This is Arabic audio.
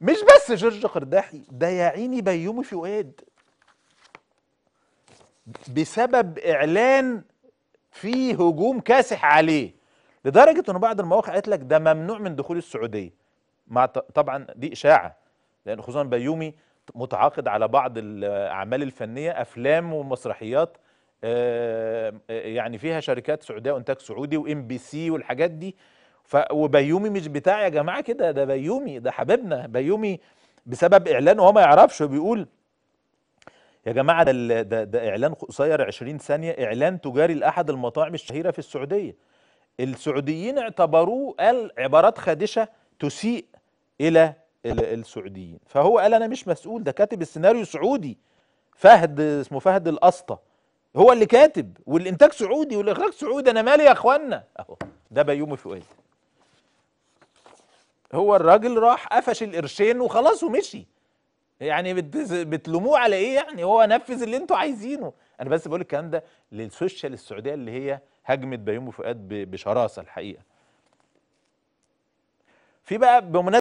مش بس جورج قرداحي ده يا عيني بيومي فؤاد بسبب اعلان فيه هجوم كاسح عليه لدرجه انه بعض المواقع قالت لك ده ممنوع من دخول السعوديه مع طبعا دي اشاعه لان خصوصا بيومي متعاقد على بعض الاعمال الفنيه افلام ومسرحيات آه، آه، يعني فيها شركات سعوديه وانتاج سعودي وام بي سي والحاجات دي ف وبيومي مش بتاع يا جماعه كده ده بيومي ده حبيبنا بيومي بسبب اعلان وهو ما يعرفش بيقول يا جماعه ده ده, ده اعلان قصير 20 ثانيه اعلان تجاري لاحد المطاعم الشهيره في السعوديه السعوديين اعتبروه قال عبارات خادشه تسيء الى السعوديين فهو قال انا مش مسؤول ده كاتب السيناريو سعودي فهد اسمه فهد الاسطى هو اللي كاتب والانتاج سعودي والاخراج سعودي انا مالي يا اخوانا اهو ده بيومي فؤاد هو الراجل راح قفش القرشين وخلاص ومشي يعني بتلوموه على ايه يعني هو نفذ اللي انتوا عايزينه انا بس بقول الكلام ده للسوشيال السعوديه اللي هي هجمت بيومي فؤاد بشراسه الحقيقه في بقى بمناسبه